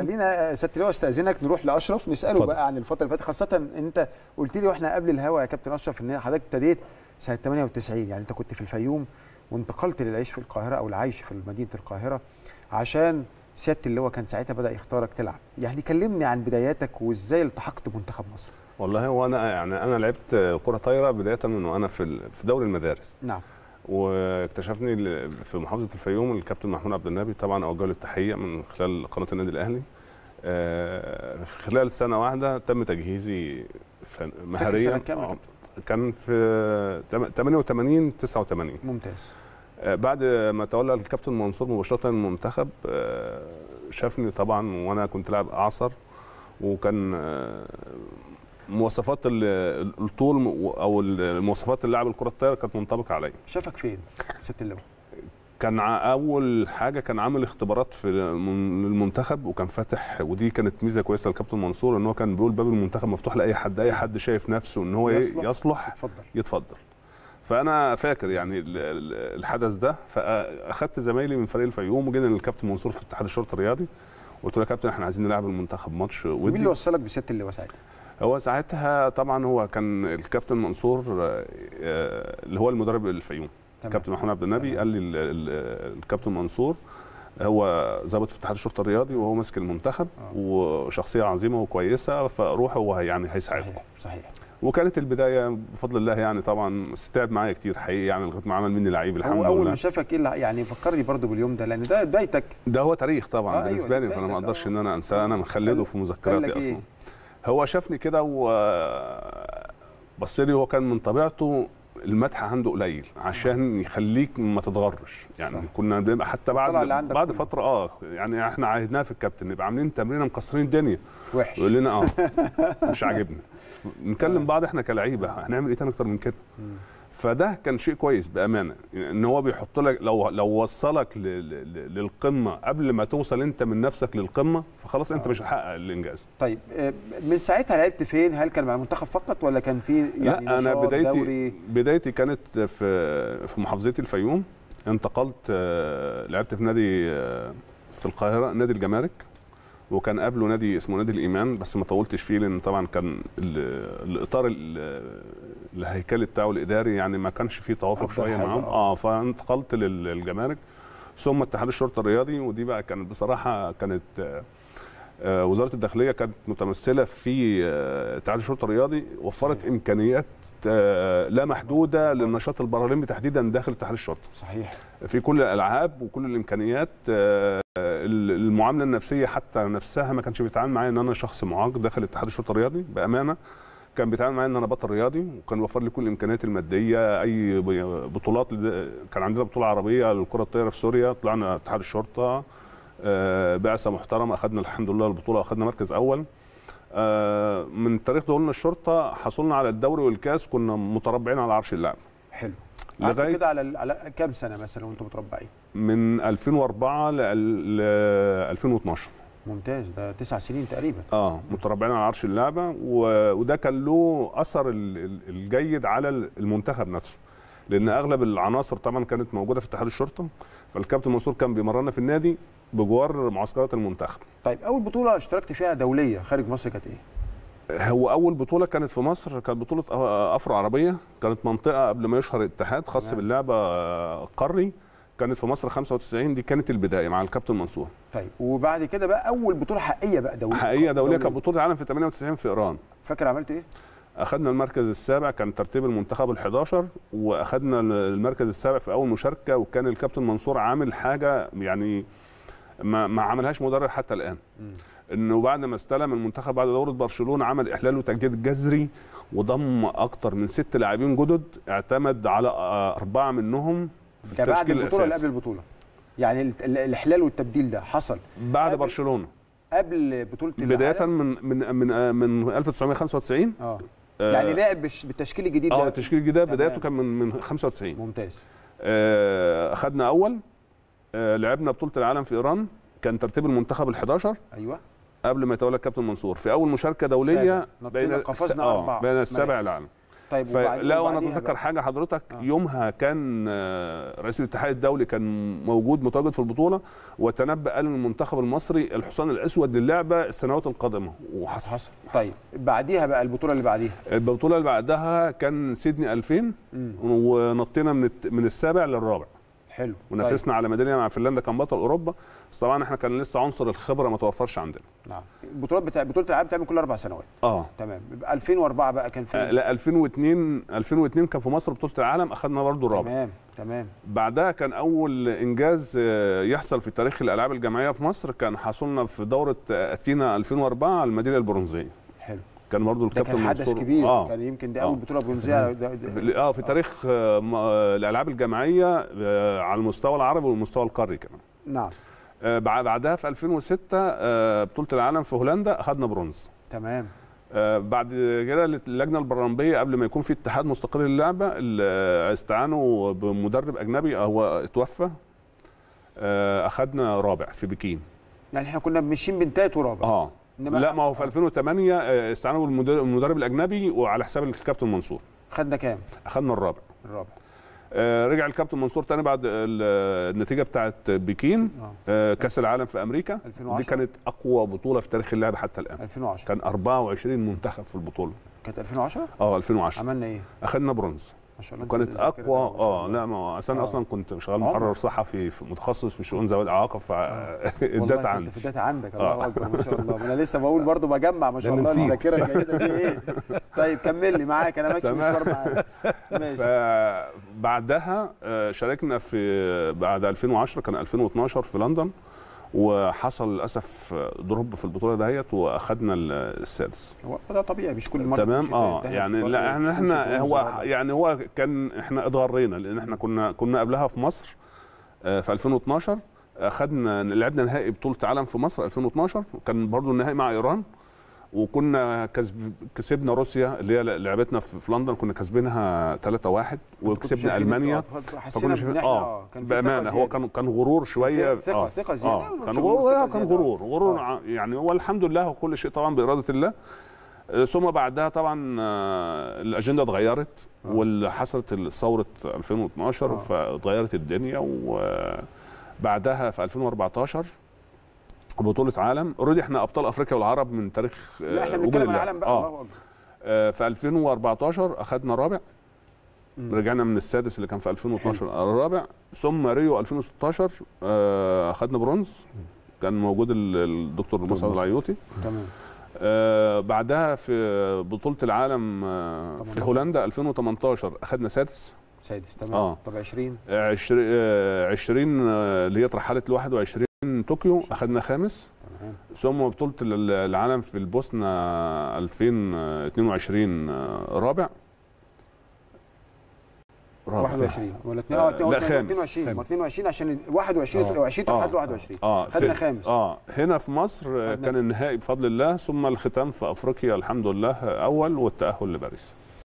خلينا سياده اللواء استاذنك نروح لاشرف نساله فضل. بقى عن الفتره اللي فاتت خاصه انت قلت لي واحنا قبل الهوا يا كابتن اشرف ان حضرتك ابتديت سنه 98 يعني انت كنت في الفيوم وانتقلت للعيش في القاهره او العيش في مدينه القاهره عشان سياده اللواء كان ساعتها بدا يختارك تلعب يعني كلمني عن بداياتك وازاي التحقت بمنتخب مصر والله هو انا يعني انا لعبت كره طايره بدايه من وانا في في دوري المدارس نعم واكتشفني في محافظه الفيوم الكابتن محمود عبد النبي طبعا اوجه له التحيه من خلال قناه النادي الاهلي آه، في خلال سنه واحده تم تجهيزي مهريا آه، كان في 88 89 ممتاز آه، بعد ما تولى الكابتن منصور مباشره المنتخب شافني طبعا وانا كنت لاعب اعصر وكان مواصفات الطول او مواصفات اللاعب الكره الطايره كانت منطبقه عليا شافك فين ست اللواء كان اول حاجه كان عامل اختبارات في المنتخب وكان فاتح ودي كانت ميزه كويسه للكابتن منصور ان هو كان بيقول باب المنتخب مفتوح لاي حد اي حد شايف نفسه ان هو يصلح, يصلح يتفضل, يتفضل. فانا فاكر يعني الحدث ده فاخدت زمايلي من فريق الفيوم وجينا للكابتن منصور في اتحاد الشرطه الرياضي قلت له يا كابتن احنا عايزين نلعب المنتخب ماتش ودي مين اللي وصلك بست اللي ساعتها؟ هو ساعتها طبعا هو كان الكابتن منصور آه، اللي هو المدرب الفيوم الكابتن محمود عبد النبي قال لي الكابتن منصور هو ظابط في اتحاد الشرطه الرياضي وهو ماسك المنتخب آه. وشخصيه عظيمه وكويسه فروح هو يعني هيساعدكم صحيح. صحيح وكانت البدايه بفضل الله يعني طبعا استعب معايا كتير حقيقي يعني لغايه ما عمل مني لعيب الحمد لله اول ما شافك ايه يعني فكرني برضو باليوم ده لان ده بدايتك ده هو تاريخ طبعا آه أيوة، بالنسبه أيوة لي فانا ما اقدرش ان انا آه. انساه انا مخلده في مذكراتي إيه؟ اصلا هو شافني كده وبص لي هو كان من طبيعته المدح عنده قليل عشان آه. يخليك ما تتغرش يعني صح. كنا بنبقى حتى بعد بعد فتره اه يعني احنا عهدناه في الكابتن نبقى عاملين تمرينه مكسرين الدنيا وحش يقول لنا اه مش عاجبنا نكلم آه. بعض احنا كلعيبه هنعمل ايه تاني اكتر من كده فده كان شيء كويس بامانه ان هو بيحط لك لو لو وصلك للقمه قبل ما توصل انت من نفسك للقمه فخلاص انت مش هتحقق الانجاز طيب آه، من ساعتها لعبت فين هل كان مع المنتخب فقط ولا كان في يعني لا انا بدايتي دوري؟ بدايتي كانت في في محافظتي الفيوم انتقلت آه، لعبت في نادي آه، في القاهره نادي الجمارك وكان قبله نادي اسمه نادي الايمان بس ما طولتش فيه لان طبعا كان الاطار الهيكل بتاعه الاداري يعني ما كانش فيه توافق شويه معاهم اه, آه، فانتقلت للجمارك ثم اتحاد الشرطه الرياضي ودي بقى كانت بصراحه كانت آه، وزاره الداخليه كانت متمثله في آه، اتحاد الشرطه الرياضي وفرت امكانيات لا محدوده للنشاط البارالمبي تحديدا داخل اتحاد الشرطه صحيح في كل الالعاب وكل الامكانيات المعامله النفسيه حتى نفسها ما كانش بيتعامل معايا ان انا شخص معاق داخل اتحاد الشرطه الرياضي بامانه كان بيتعامل معايا ان انا بطل رياضي وكان وفر لي كل الامكانيات الماديه اي بطولات كان عندنا بطوله عربيه للكره الطايره في سوريا طلعنا اتحاد الشرطه آه، بعثه محترمه اخذنا الحمد لله البطوله واخذنا مركز اول آه، من تاريخ دخولنا الشرطه حصلنا على الدوري والكاس كنا متربعين على عرش اللعب حلو لغايه كده على على كام سنه مثلا وانتم متربعين من 2004 ل 2012 ممتاز ده تسع سنين تقريبا اه متربعين على عرش اللعبه و... وده كان له اثر الجيد على المنتخب نفسه لان اغلب العناصر طبعا كانت موجوده في اتحاد الشرطه فالكابتن منصور كان بيمرنا في النادي بجوار معسكرات المنتخب طيب اول بطوله اشتركت فيها دوليه خارج مصر كانت ايه هو اول بطوله كانت في مصر كانت بطوله افرو عربيه كانت منطقه قبل ما يشهر الاتحاد خاص نعم. باللعبه قاري كانت في مصر 95 دي كانت البدايه مع الكابتن منصور طيب وبعد كده بقى اول بطوله حقيقيه بقى دوليه حقيقيه دوليه كانت بطوله العالم في 98 في ايران فاكر عملت ايه اخذنا المركز السابع كان ترتيب المنتخب ال11 واخذنا المركز السابع في اول مشاركه وكان الكابتن منصور عامل حاجه يعني ما, ما عملهاش مدرب حتى الان انه بعد ما استلم المنتخب بعد دوره برشلونه عمل احلال وتجديد جذري وضم اكتر من ست لاعبين جدد اعتمد على اربعه منهم ده بعد البطوله ولا قبل البطوله؟ يعني الاحلال والتبديل ده حصل بعد برشلونه قبل بطوله العالم بدايه من من من من 1995 اه يعني آه. لعب بالتشكيل الجديد اه التشكيل الجديد ده بدايته كان من من 95 ممتاز آه خدنا اول آه لعبنا بطوله العالم في ايران كان ترتيب المنتخب ال11 ايوه قبل ما يتولى الكابتن منصور في اول مشاركه دوليه بين قفزنا آه، اربعه بين السابع العالم طيب ف... لا وانا اتذكر حاجه حضرتك آه. يومها كان آه، رئيس الاتحاد الدولي كان موجود متواجد في البطوله وتنبأ قال المنتخب المصري الحصان الاسود للعبه السنوات القادمه وحصل حصل. طيب بعديها بقى البطوله اللي بعديها البطوله اللي بعدها كان سيدني 2000 ونطينا من من السابع للرابع حلو طيب. ونافسنا طيب. على ميداليه مع فنلندا كان بطل اوروبا بس طبعا احنا كان لسه عنصر الخبره ما توفرش عندنا نعم البطولات بتاع بطوله العالم بتعمل كل اربع سنوات اه تمام 2004 بقى كان في آه لا 2002 2002 كان في مصر بطوله العالم اخذنا برضه الرابع تمام تمام بعدها كان اول انجاز آه، يحصل في تاريخ الالعاب الجماعيه في مصر كان حصلنا في دوره اثينا آه، 2004 على الميداليه البرونزيه حلو كان برضه الكابتن منصور حدث كبير آه. كان يمكن دي آه. اول آه. بطوله برونزيه اه في تاريخ آه, آه، الالعاب الجماعيه آه على المستوى العربي والمستوى القاري كمان نعم آه بعدها في 2006 آه بطوله العالم في هولندا اخذنا برونز تمام آه بعد كده اللجنه البرلمبيه قبل ما يكون في اتحاد مستقل للعبه استعانوا بمدرب اجنبي هو اتوفى آه، اخذنا رابع في بكين يعني احنا كنا ماشيين من ثالث ورابع اه لا ما هو في 2008 آه، استعانوا بالمدرب الاجنبي وعلى حساب الكابتن منصور خدنا كام؟ اخدنا الرابع الرابع آه، رجع الكابتن منصور تاني بعد النتيجه بتاعه بكين آه. كاس العالم في امريكا 2010. دي كانت اقوى بطوله في تاريخ اللعبه حتى الان 2010 كان 24 منتخب في البطوله كانت 2010 اه 2010 عملنا ايه؟ اخذنا برونز عشان وكانت اقوى اه لا ما هو انا آه. اصلا كنت شغال آه. محرر صحفي متخصص في شؤون ذوي الاعاقه فالداتا آه. عندي في الداتا عندك الله اكبر ما شاء الله انا لسه بقول برضو بجمع ما شاء الله الذاكره الجيده دي ايه طيب كمل لي معاك انا ماشي مشوار معاك ماشي فبعدها شاركنا في بعد 2010 كان 2012 في لندن وحصل للاسف دروب في البطوله دهيت واخذنا السادس هو ده طبيعي مش كل مره تمام اه يعني لا احنا احنا هو يعني هو كان احنا اتغرينا لان احنا كنا كنا قبلها في مصر آه، في 2012 اخذنا آه، لعبنا نهائي بطوله عالم في مصر 2012 كان برضو النهائي مع ايران وكنا كسب كسبنا روسيا اللي هي لعبتنا في لندن كنا كسبينها 3-1 وكسبنا المانيا آه، فكنا شايفين اه, آه، بامانه هو كان كان غرور شويه ثقه آه ثقه زياده آه كان غرور كان غرور غرور آه. يعني هو الحمد لله وكل شيء طبعا باراده الله آه، ثم بعدها طبعا الاجنده اتغيرت وحصلت ثوره 2012 فاتغيرت الدنيا وبعدها في 2014 بطوله عالم اوريدي احنا ابطال افريقيا والعرب من تاريخ لا احنا آه، بنتكلم عن العالم بقى آه. آه في 2014 اخذنا رابع مم. رجعنا من السادس اللي كان في 2012 حلو. الرابع ثم ريو 2016 آه، اخذنا برونز كان موجود الدكتور مصعب العيوطي تمام آه بعدها في بطوله العالم آه في هولندا 2018 اخذنا سادس سادس تمام آه. طب 20 20 20 اللي هي اترحلت ل 21 من طوكيو اخذنا خامس ثم بطوله العالم في البوسنه 2022 آه، رابع رابع 21 ولا 22 آه، لا خامس 22 عشان 21 21 21 خدنا خامس اه هنا في مصر كان النهائي بفضل الله ثم الختام في افريقيا الحمد لله اول والتاهل لباريس